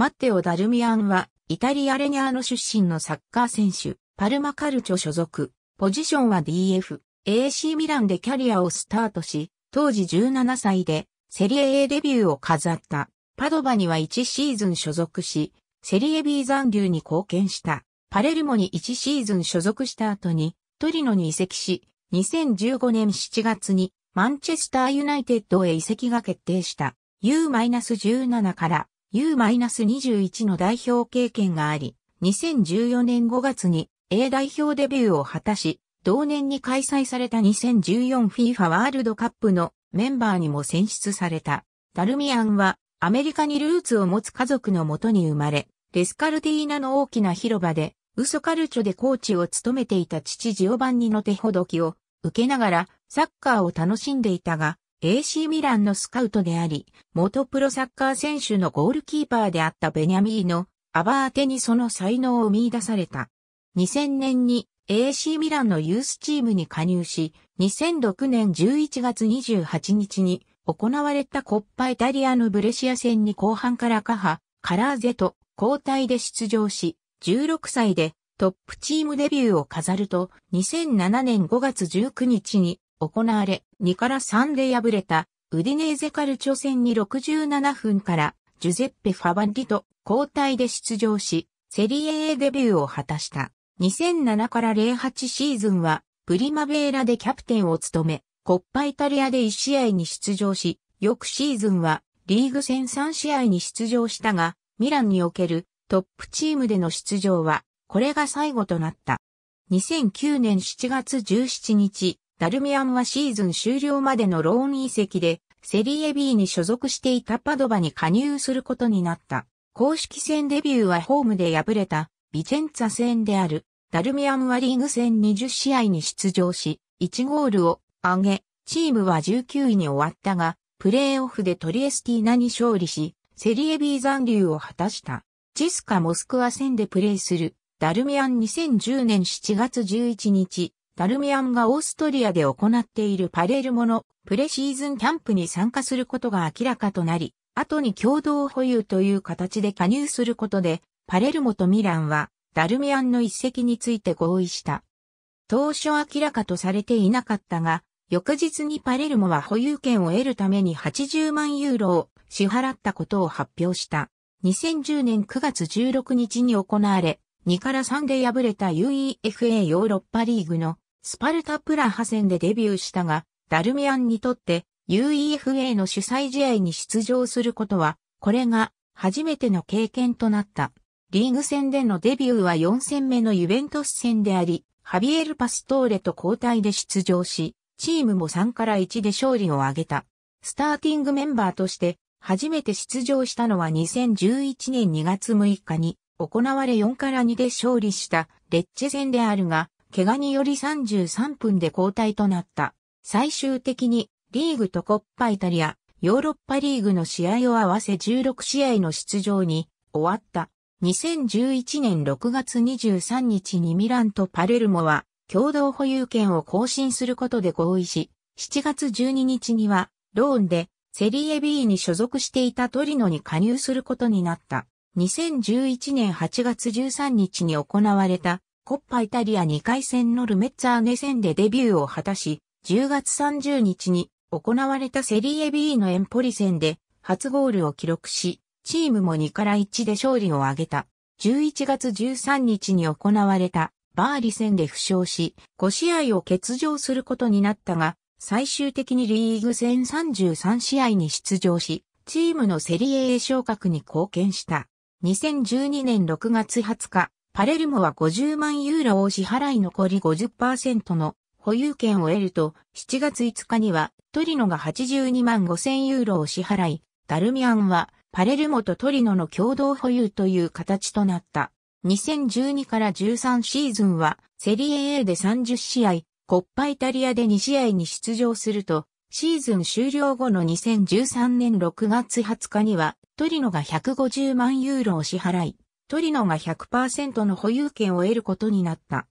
マッテオ・ダルミアンは、イタリアレニャーノ出身のサッカー選手、パルマカルチョ所属、ポジションは DF、AC ミランでキャリアをスタートし、当時17歳で、セリエ A デビューを飾った。パドバには1シーズン所属し、セリエ B 残留に貢献した。パレルモに1シーズン所属した後に、トリノに移籍し、2015年7月にマンチェスターユナイテッドへ移籍が決定した。U-17 から U-21 の代表経験があり、2014年5月に A 代表デビューを果たし、同年に開催された 2014FIFA ワールドカップのメンバーにも選出された。ダルミアンはアメリカにルーツを持つ家族のもとに生まれ、レスカルティーナの大きな広場で、ウソカルチョでコーチを務めていた父ジオバンニの手ほどきを受けながらサッカーを楽しんでいたが、AC ミランのスカウトであり、元プロサッカー選手のゴールキーパーであったベニャミーのアバーテにその才能を見出された。2000年に AC ミランのユースチームに加入し、2006年11月28日に行われたコッパイタリアのブレシア戦に後半からカハ、カラーゼと交代で出場し、16歳でトップチームデビューを飾ると、2007年5月19日に行われ、2から3で敗れた、ウディネーゼカルチョ戦に67分から、ジュゼッペ・ファバンリと交代で出場し、セリエ A デビューを果たした。2007から08シーズンは、プリマベーラでキャプテンを務め、コッパイタリアで1試合に出場し、翌シーズンは、リーグ戦3試合に出場したが、ミランにおけるトップチームでの出場は、これが最後となった。2009年7月17日、ダルミアンはシーズン終了までのローン移籍で、セリエ B に所属していたパドバに加入することになった。公式戦デビューはホームで敗れた、ビチェンツァ戦である、ダルミアンはリーグ戦20試合に出場し、1ゴールを挙げ、チームは19位に終わったが、プレーオフでトリエスティーナに勝利し、セリエ B 残留を果たした。チスカ・モスクワ戦でプレーする、ダルミアン2010年7月11日、ダルミアンがオーストリアで行っているパレルモのプレシーズンキャンプに参加することが明らかとなり、後に共同保有という形で加入することで、パレルモとミランはダルミアンの一席について合意した。当初明らかとされていなかったが、翌日にパレルモは保有権を得るために80万ユーロを支払ったことを発表した。2010年9月16日に行われ、2から3で敗れた UEFA ヨーロッパリーグのスパルタプラハ戦でデビューしたが、ダルミアンにとって UEFA の主催試合に出場することは、これが初めての経験となった。リーグ戦でのデビューは4戦目のユベントス戦であり、ハビエル・パストーレと交代で出場し、チームも3から1で勝利を挙げた。スターティングメンバーとして初めて出場したのは2011年2月6日に行われ4から2で勝利したレッチェ戦であるが、怪我により33分で交代となった。最終的にリーグとコッパイタリア、ヨーロッパリーグの試合を合わせ16試合の出場に終わった。2011年6月23日にミランとパレルモは共同保有権を更新することで合意し、7月12日にはローンでセリエ B に所属していたトリノに加入することになった。2011年8月13日に行われたコッパイタリア2回戦のルメッツァーネ戦でデビューを果たし、10月30日に行われたセリエ B のエンポリ戦で初ゴールを記録し、チームも2から1で勝利を挙げた。11月13日に行われたバーリ戦で負傷し、5試合を欠場することになったが、最終的にリーグ戦33試合に出場し、チームのセリエ A 昇格に貢献した。2012年6月20日、パレルモは50万ユーロを支払い残り50%の保有権を得ると、7月5日にはトリノが82万5千ユーロを支払い、ダルミアンはパレルモとトリノの共同保有という形となった。2012から13シーズンはセリエ A で30試合、コッパイタリアで2試合に出場すると、シーズン終了後の2013年6月20日にはトリノが150万ユーロを支払い、トリノが100%の保有権を得ることになった。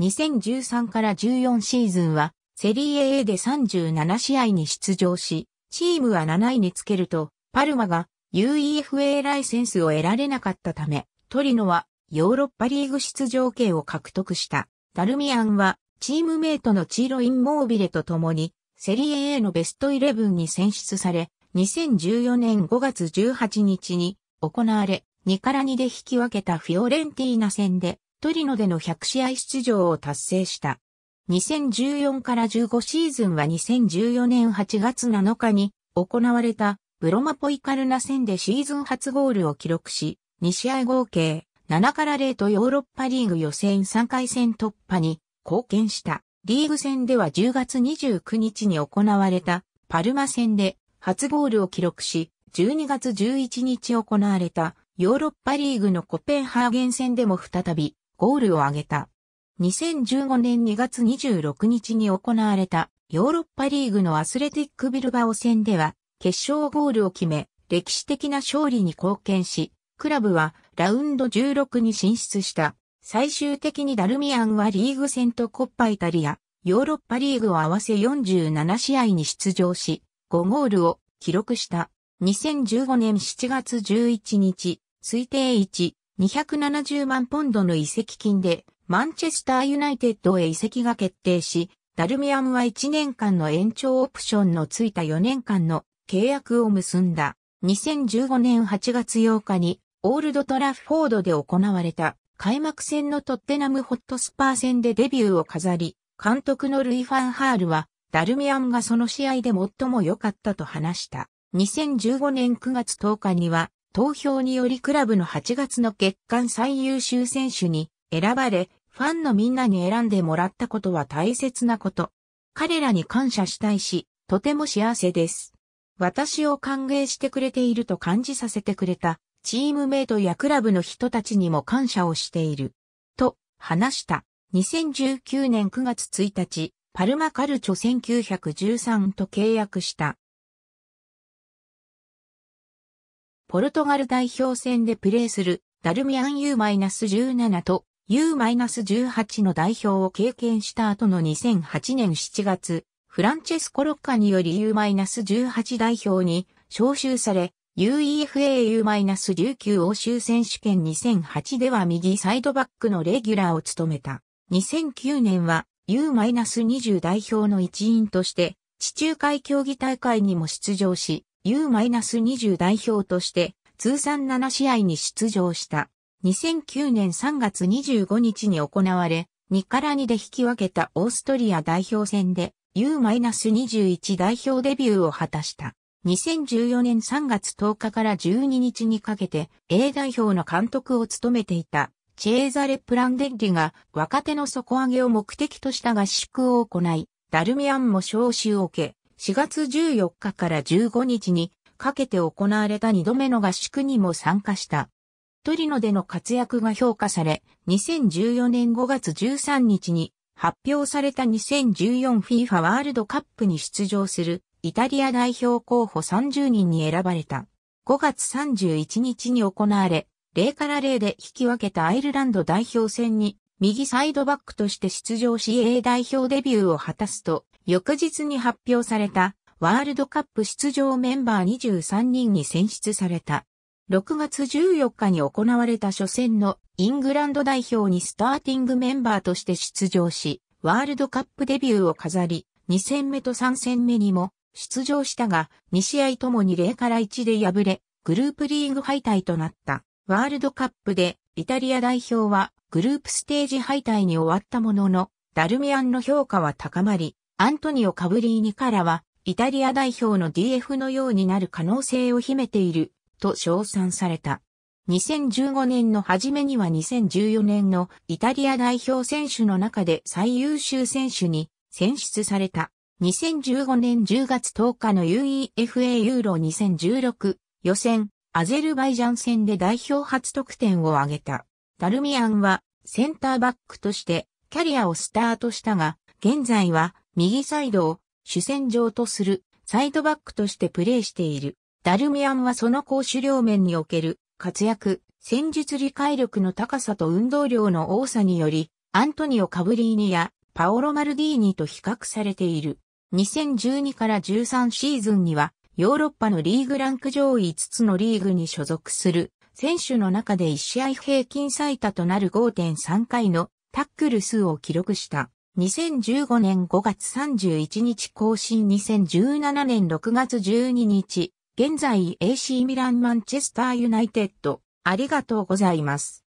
2013から14シーズンは、セリエ A で37試合に出場し、チームは7位につけると、パルマが UEFA ライセンスを得られなかったため、トリノはヨーロッパリーグ出場権を獲得した。ダルミアンはチームメイトのチーロイン・モービレと共にセリエ A のベストイレブンに選出され、2014年5月18日に行われ、2から2で引き分けたフィオレンティーナ戦で、トリノでの100試合出場を達成した。2014から15シーズンは2014年8月7日に行われたブロマポイカルナ戦でシーズン初ゴールを記録し、2試合合計7から0とヨーロッパリーグ予選3回戦突破に貢献した。リーグ戦では10月29日に行われたパルマ戦で初ゴールを記録し、12月11日行われたヨーロッパリーグのコペンハーゲン戦でも再びゴールを挙げた。2015年2月26日に行われたヨーロッパリーグのアスレティックビルバオ戦では決勝ゴールを決め歴史的な勝利に貢献し、クラブはラウンド16に進出した。最終的にダルミアンはリーグ戦とコッパイタリア、ヨーロッパリーグを合わせ47試合に出場し、5ゴールを記録した。2015年7月11日、推定1、270万ポンドの移籍金で、マンチェスターユナイテッドへ移籍が決定し、ダルミアムは1年間の延長オプションのついた4年間の契約を結んだ。2015年8月8日にオールドトラフォードで行われた開幕戦のトッテナムホットスパー戦でデビューを飾り、監督のルイ・ファンハールはダルミアムがその試合で最も良かったと話した。2015年9月10日には投票によりクラブの8月の月間最優秀選手に選ばれ、ファンのみんなに選んでもらったことは大切なこと。彼らに感謝したいし、とても幸せです。私を歓迎してくれていると感じさせてくれた、チームメイトやクラブの人たちにも感謝をしている。と、話した。2019年9月1日、パルマカルチョ1913と契約した。ポルトガル代表戦でプレーするダルミアン U-17 と U-18 の代表を経験した後の2008年7月、フランチェスコ・ロッカにより U-18 代表に招集され、UEFAU-19 欧州選手権2008では右サイドバックのレギュラーを務めた。2009年は U-20 代表の一員として、地中海競技大会にも出場し、U-20 代表として通算7試合に出場した。2009年3月25日に行われ、2から2で引き分けたオーストリア代表戦で U-21 代表デビューを果たした。2014年3月10日から12日にかけて A 代表の監督を務めていたチェーザレ・プランデッリが若手の底上げを目的とした合宿を行い、ダルミアンも招集を受け、4月14日から15日にかけて行われた2度目の合宿にも参加した。トリノでの活躍が評価され、2014年5月13日に発表された 2014FIFA ワールドカップに出場するイタリア代表候補30人に選ばれた。5月31日に行われ、0から0で引き分けたアイルランド代表戦に右サイドバックとして出場し A 代表デビューを果たすと、翌日に発表されたワールドカップ出場メンバー23人に選出された。6月14日に行われた初戦のイングランド代表にスターティングメンバーとして出場し、ワールドカップデビューを飾り、2戦目と3戦目にも出場したが、2試合ともに0から1で敗れ、グループリーグ敗退となった。ワールドカップでイタリア代表はグループステージ敗退に終わったものの、ダルミアンの評価は高まり、アントニオ・カブリーニからは、イタリア代表の DF のようになる可能性を秘めている、と称賛された。2015年の初めには2014年のイタリア代表選手の中で最優秀選手に選出された。2015年10月10日の UEFA ユーロ2016予選アゼルバイジャン戦で代表初得点を挙げた。ダルミアンはセンターバックとしてキャリアをスタートしたが、現在は右サイドを主戦場とするサイドバックとしてプレーしている。ダルミアンはその攻守両面における活躍、戦術理解力の高さと運動量の多さにより、アントニオ・カブリーニやパオロ・マルディーニと比較されている。2012から13シーズンには、ヨーロッパのリーグランク上位5つのリーグに所属する選手の中で1試合平均最多となる5.3回のタックル数を記録した。2015年5月31日更新2017年6月12日、現在 AC ミランマンチェスターユナイテッド、ありがとうございます。